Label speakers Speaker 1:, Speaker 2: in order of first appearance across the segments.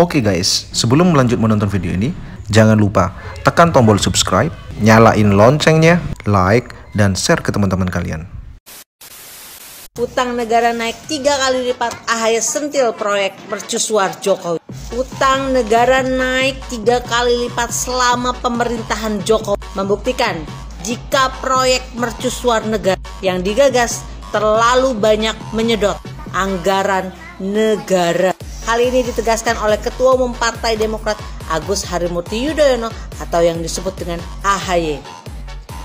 Speaker 1: Oke okay guys, sebelum lanjut menonton video ini, jangan lupa tekan tombol subscribe, nyalain loncengnya, like, dan share ke teman-teman kalian.
Speaker 2: Utang negara naik tiga kali lipat Ahaya sentil proyek mercusuar Jokowi. Utang negara naik tiga kali lipat selama pemerintahan Jokowi. Membuktikan jika proyek mercusuar negara yang digagas terlalu banyak menyedot anggaran negara. Hal ini ditegaskan oleh Ketua Umum Partai Demokrat Agus Harimurti Yudhoyono atau yang disebut dengan AHY.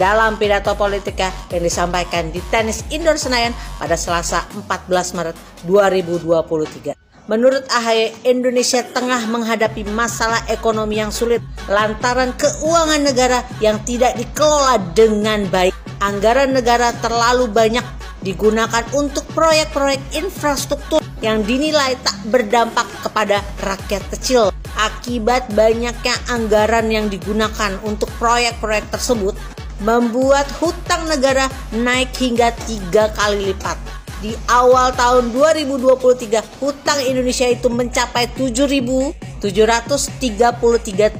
Speaker 2: Dalam pidato politika yang disampaikan di tenis indoor Senayan pada Selasa 14 Maret 2023. Menurut AHY, Indonesia tengah menghadapi masalah ekonomi yang sulit lantaran keuangan negara yang tidak dikelola dengan baik. Anggaran negara terlalu banyak digunakan untuk proyek-proyek infrastruktur yang dinilai tak berdampak kepada rakyat kecil. Akibat banyaknya anggaran yang digunakan untuk proyek-proyek tersebut, membuat hutang negara naik hingga tiga kali lipat. Di awal tahun 2023, hutang Indonesia itu mencapai 7.733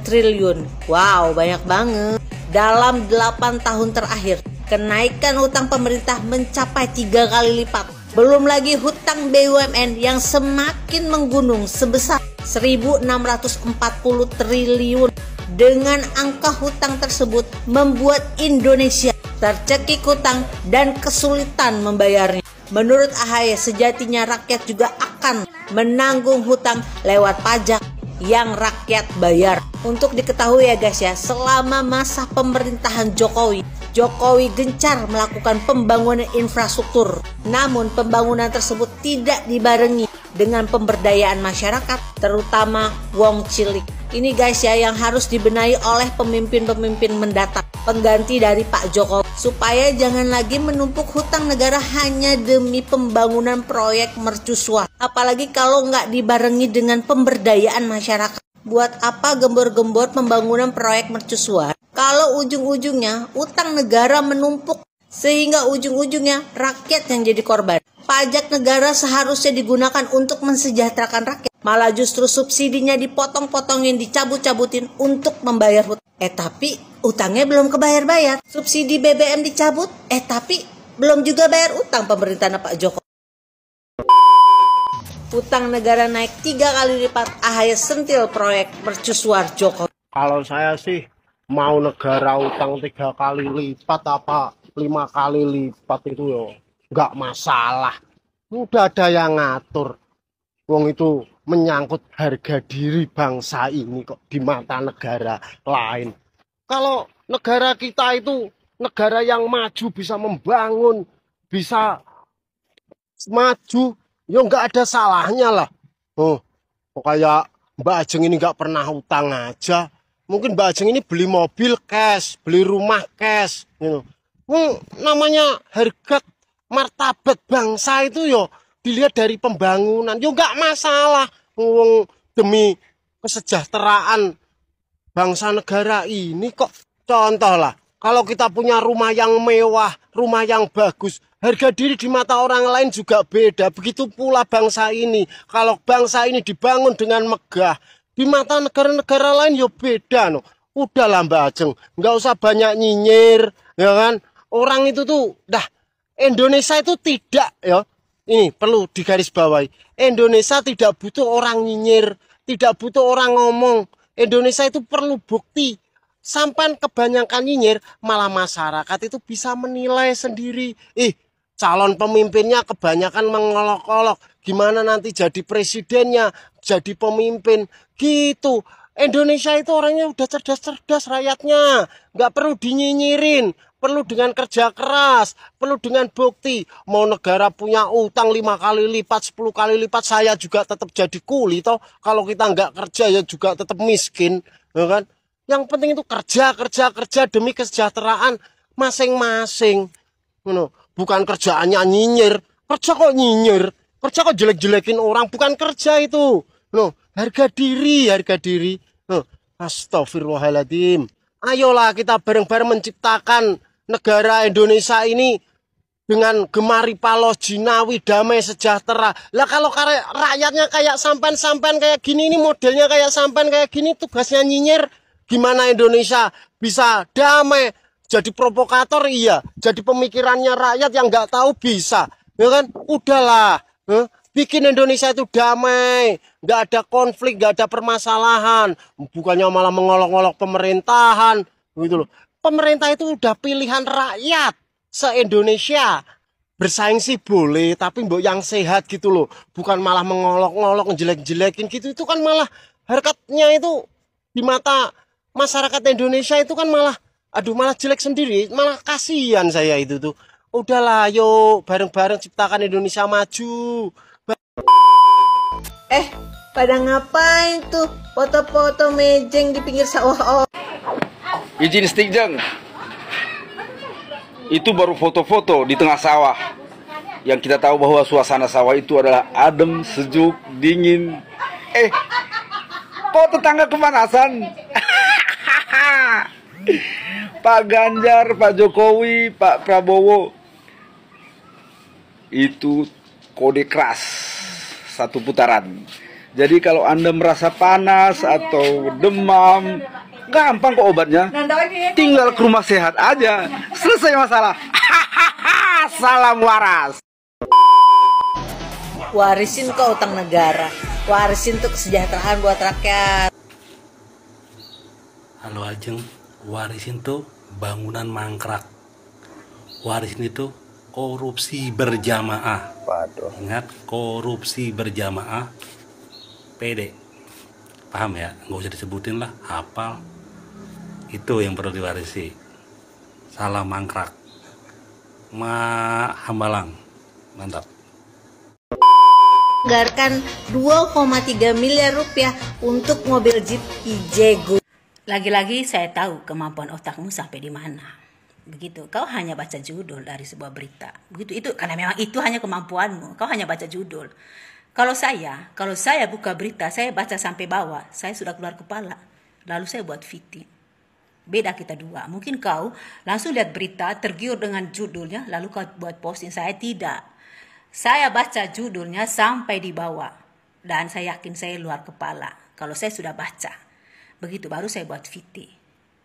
Speaker 2: triliun. Wow, banyak banget. Dalam 8 tahun terakhir, kenaikan hutang pemerintah mencapai tiga kali lipat belum lagi hutang BUMN yang semakin menggunung sebesar 1.640 triliun. Dengan angka hutang tersebut membuat Indonesia tercekik hutang dan kesulitan membayarnya. Menurut AHY, sejatinya rakyat juga akan menanggung hutang lewat pajak yang rakyat bayar. Untuk diketahui ya guys ya, selama masa pemerintahan Jokowi, Jokowi gencar melakukan pembangunan infrastruktur, namun pembangunan tersebut tidak dibarengi dengan pemberdayaan masyarakat, terutama wong cilik. Ini guys ya yang harus dibenahi oleh pemimpin-pemimpin mendatang, pengganti dari Pak Jokowi, supaya jangan lagi menumpuk hutang negara hanya demi pembangunan proyek mercusuar. Apalagi kalau nggak dibarengi dengan pemberdayaan masyarakat. Buat apa gembor-gembor pembangunan proyek mercusuar kalau ujung-ujungnya utang negara menumpuk sehingga ujung-ujungnya rakyat yang jadi korban. Pajak negara seharusnya digunakan untuk mensejahterakan rakyat, malah justru subsidinya dipotong-potongin, dicabut-cabutin untuk membayar hutang. Eh tapi utangnya belum kebayar-bayar. Subsidi BBM dicabut, eh tapi belum juga bayar utang pemerintahan Pak Jokowi. Utang negara naik tiga kali lipat, Ahaya sentil proyek
Speaker 3: mercusuar Joko. Kalau saya sih mau negara utang tiga kali lipat apa lima kali lipat itu ya nggak masalah udah ada yang ngatur wong itu menyangkut harga diri bangsa ini kok di mata negara lain kalau negara kita itu negara yang maju bisa membangun bisa maju ya nggak ada salahnya lah oh kok kayak Mbak Ajeng ini nggak pernah utang aja mungkin Mbak Ajeng ini beli mobil cash, beli rumah cash, gitu. hmm namanya harga martabat bangsa itu yo ya dilihat dari pembangunan, yo ya nggak masalah. Wong demi kesejahteraan bangsa negara ini kok contoh lah kalau kita punya rumah yang mewah, rumah yang bagus, harga diri di mata orang lain juga beda. Begitu pula bangsa ini. Kalau bangsa ini dibangun dengan megah, di mata negara-negara lain yo ya beda no udah lah Mbak Ajeng nggak usah banyak nyinyir ya kan orang itu tuh dah Indonesia itu tidak ya ini perlu digarisbawahi Indonesia tidak butuh orang nyinyir tidak butuh orang ngomong Indonesia itu perlu bukti sampan kebanyakan nyinyir malah masyarakat itu bisa menilai sendiri eh, calon pemimpinnya kebanyakan mengolok-olok gimana nanti jadi presidennya jadi pemimpin gitu Indonesia itu orangnya udah cerdas-cerdas rakyatnya nggak perlu dinyinyirin perlu dengan kerja keras perlu dengan bukti mau negara punya utang lima kali lipat sepuluh kali lipat saya juga tetap jadi kuli toh kalau kita nggak kerja ya juga tetap miskin ya kan yang penting itu kerja kerja kerja demi kesejahteraan masing-masing bukan kerjaannya nyinyir kerja kok nyinyir kerja kok jelek-jelekin orang bukan kerja itu loh harga diri harga diri oh, astagfirullahaladzim ayolah kita bareng-bareng menciptakan negara Indonesia ini dengan gemari palo jinawi damai sejahtera lah kalau kare rakyatnya kayak sampan-sampan kayak gini ini modelnya kayak sampan kayak gini tugasnya nyinyir gimana Indonesia bisa damai jadi provokator iya jadi pemikirannya rakyat yang nggak tahu bisa ya kan udahlah huh? Eh bikin Indonesia itu damai, nggak ada konflik, nggak ada permasalahan, bukannya malah mengolok-olok pemerintahan, gitu loh. Pemerintah itu udah pilihan rakyat se-Indonesia. Bersaing sih boleh, tapi mbok yang sehat gitu loh. Bukan malah mengolok-olok, ngejelek jelekin gitu. Itu kan malah harkatnya itu di mata masyarakat Indonesia itu kan malah aduh malah jelek sendiri, malah kasihan saya itu tuh. Udahlah, yuk bareng-bareng ciptakan Indonesia
Speaker 2: maju. Eh, pada ngapain tuh foto-foto mejeng di pinggir sawah oh.
Speaker 1: Izin stick jeng. Itu baru foto-foto di tengah sawah. Yang kita tahu bahwa suasana sawah itu adalah adem, sejuk, dingin. Eh, foto tetangga kepanasan. Pak Ganjar, Pak Jokowi, Pak Prabowo. Itu kode keras satu putaran. Jadi kalau Anda merasa panas iya, iya, atau iya, demam, gampang kok obatnya. Nah,
Speaker 2: ya, Tinggal ke rumah sehat aja. Selesai masalah. Salam waras. Warisin kau utang negara. Warisin untuk kesejahteraan buat rakyat.
Speaker 3: Halo Ajeng, warisin tuh bangunan mangkrak. Warisin itu korupsi berjamaah. Waduh. Ingat korupsi berjamaah PD. Paham ya? Nggak usah disebutin lah, hafal. Itu yang perlu diwarisi. Salam mangkrak. Ma Hambalang. Mantap.
Speaker 2: Garkan 2,3 miliar rupiah untuk
Speaker 4: mobil Jeep Ijago. Lagi-lagi saya tahu kemampuan otakmu sampai di mana begitu kau hanya baca judul dari sebuah berita begitu itu karena memang itu hanya kemampuanmu kau hanya baca judul kalau saya kalau saya buka berita saya baca sampai bawah saya sudah keluar kepala lalu saya buat fiti beda kita dua mungkin kau langsung lihat berita tergiur dengan judulnya lalu kau buat posting saya tidak saya baca judulnya sampai di bawah dan saya yakin saya luar kepala kalau saya sudah baca begitu baru saya buat fiti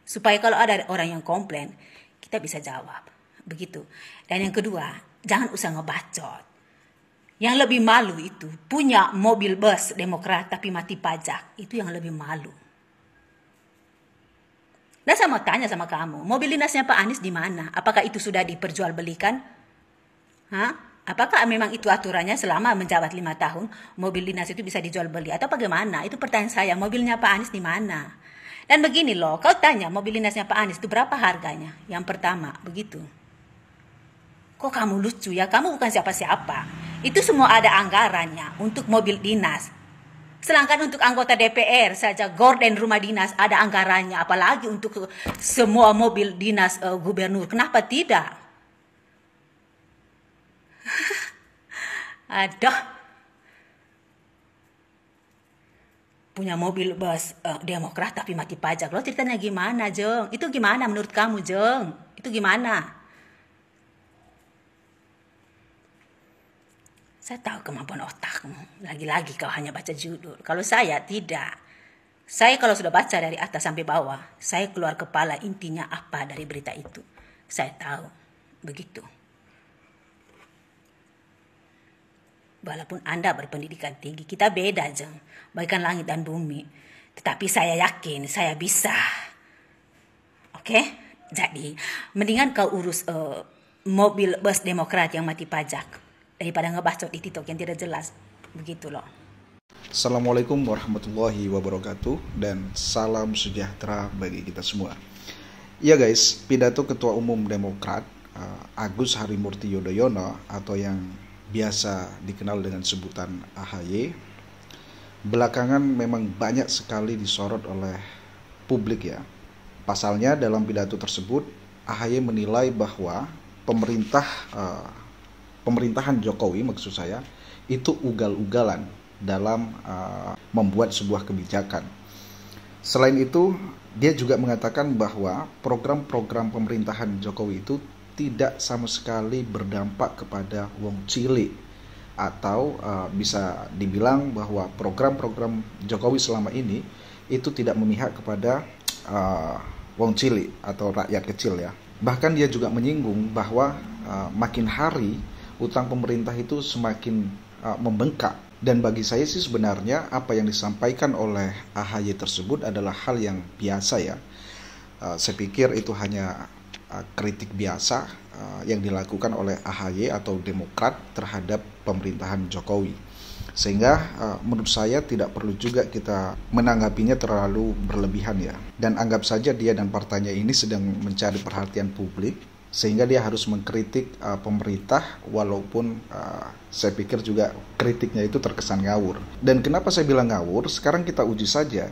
Speaker 4: supaya kalau ada orang yang komplain kita bisa jawab. Begitu. Dan yang kedua, jangan usah ngebacot. Yang lebih malu itu punya mobil bus Demokrat tapi mati pajak. Itu yang lebih malu. Nah sama tanya sama kamu, mobil dinasnya Pak Anies di mana? Apakah itu sudah diperjualbelikan? Hah? Apakah memang itu aturannya selama menjabat lima tahun mobil dinas itu bisa dijual beli atau bagaimana? Itu pertanyaan saya. Mobilnya Pak Anies di mana? Dan begini loh, kau tanya mobil dinasnya Pak Anies itu berapa harganya? Yang pertama, begitu. Kok kamu lucu ya? Kamu bukan siapa-siapa. Itu semua ada anggarannya untuk mobil dinas. Selangkan untuk anggota DPR saja gorden rumah dinas ada anggarannya, apalagi untuk semua mobil dinas uh, gubernur. Kenapa tidak? Aduh. punya mobil bus uh, eh, demokrat tapi mati pajak lo ceritanya gimana jeng itu gimana menurut kamu jeng itu gimana saya tahu kemampuan otakmu lagi-lagi kau hanya baca judul kalau saya tidak saya kalau sudah baca dari atas sampai bawah saya keluar kepala intinya apa dari berita itu saya tahu begitu Walaupun Anda berpendidikan tinggi, kita beda, Jeng. Baikkan langit dan bumi. Tetapi saya yakin saya bisa. Oke? Okay? Jadi, mendingan kau urus uh, mobil bus demokrat yang mati pajak. Daripada ngebacot di TikTok yang tidak jelas. Begitu loh.
Speaker 1: Assalamualaikum warahmatullahi wabarakatuh dan salam sejahtera bagi kita semua. Ya guys, pidato Ketua Umum Demokrat eh, Agus Harimurti Yudhoyono atau yang biasa dikenal dengan sebutan AHY belakangan memang banyak sekali disorot oleh publik ya. Pasalnya dalam pidato tersebut AHY menilai bahwa pemerintah eh, pemerintahan Jokowi maksud saya itu ugal-ugalan dalam eh, membuat sebuah kebijakan. Selain itu, dia juga mengatakan bahwa program-program pemerintahan Jokowi itu tidak sama sekali berdampak kepada wong cilik atau uh, bisa dibilang bahwa program-program Jokowi selama ini itu tidak memihak kepada uh, wong cilik atau rakyat kecil ya. Bahkan dia juga menyinggung bahwa uh, makin hari utang pemerintah itu semakin uh, membengkak dan bagi saya sih sebenarnya apa yang disampaikan oleh AHY tersebut adalah hal yang biasa ya. Uh, saya pikir itu hanya Eh, kritik biasa uh, yang dilakukan oleh AHY atau Demokrat terhadap pemerintahan Jokowi. Sehingga uh, menurut saya tidak perlu juga kita menanggapinya terlalu berlebihan ya. Dan anggap saja dia dan partainya ini sedang mencari perhatian publik sehingga dia harus mengkritik uh, pemerintah walaupun uh, saya pikir juga kritiknya itu terkesan ngawur. Dan kenapa saya bilang ngawur? Sekarang kita uji saja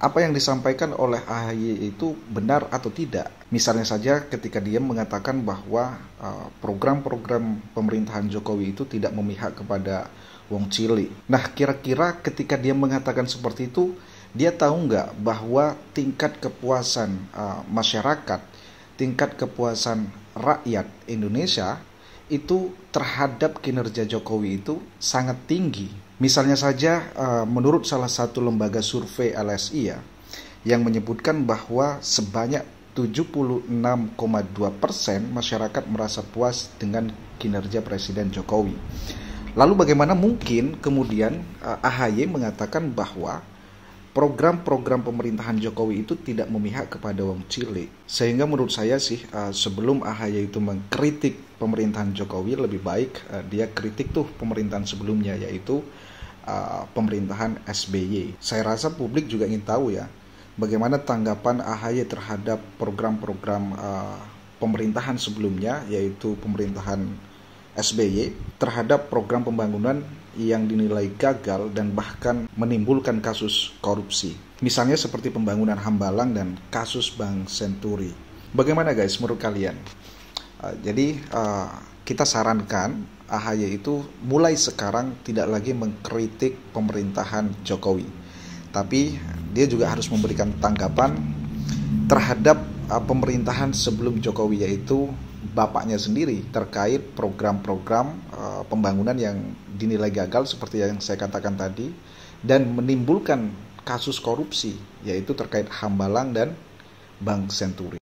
Speaker 1: apa yang disampaikan oleh AHY itu benar atau tidak. Misalnya saja ketika dia mengatakan bahwa eh, program-program pemerintahan Jokowi itu tidak memihak kepada wong Cili. Nah, kira-kira ketika dia mengatakan seperti itu, dia tahu nggak bahwa tingkat kepuasan uh, masyarakat, tingkat kepuasan rakyat Indonesia itu terhadap kinerja Jokowi itu sangat tinggi Misalnya saja eh, menurut salah satu lembaga survei LSI ya, yang menyebutkan bahwa sebanyak 76,2 persen masyarakat merasa puas dengan kinerja Presiden Jokowi. Lalu bagaimana mungkin kemudian eh, AHY mengatakan bahwa program-program pemerintahan Jokowi itu tidak memihak kepada wong cilik. Sehingga menurut saya sih eh, sebelum AHY itu mengkritik pemerintahan Jokowi lebih baik dia kritik tuh pemerintahan sebelumnya yaitu Eh, pemerintahan SBY. Saya rasa publik juga ingin tahu ya bagaimana tanggapan AHY terhadap program-program uh, pemerintahan sebelumnya yaitu pemerintahan SBY terhadap program pembangunan yang dinilai gagal dan bahkan menimbulkan kasus korupsi. Misalnya seperti pembangunan Hambalang dan kasus Bank Senturi. Bagaimana guys menurut kalian? Uh, jadi uh, kita sarankan AHY itu mulai sekarang tidak lagi mengkritik pemerintahan Jokowi, tapi dia juga harus memberikan tanggapan terhadap uh, pemerintahan sebelum Jokowi yaitu bapaknya sendiri terkait program-program uh, pembangunan yang dinilai gagal seperti yang saya katakan tadi dan menimbulkan kasus korupsi yaitu terkait Hambalang dan Bank Senturi.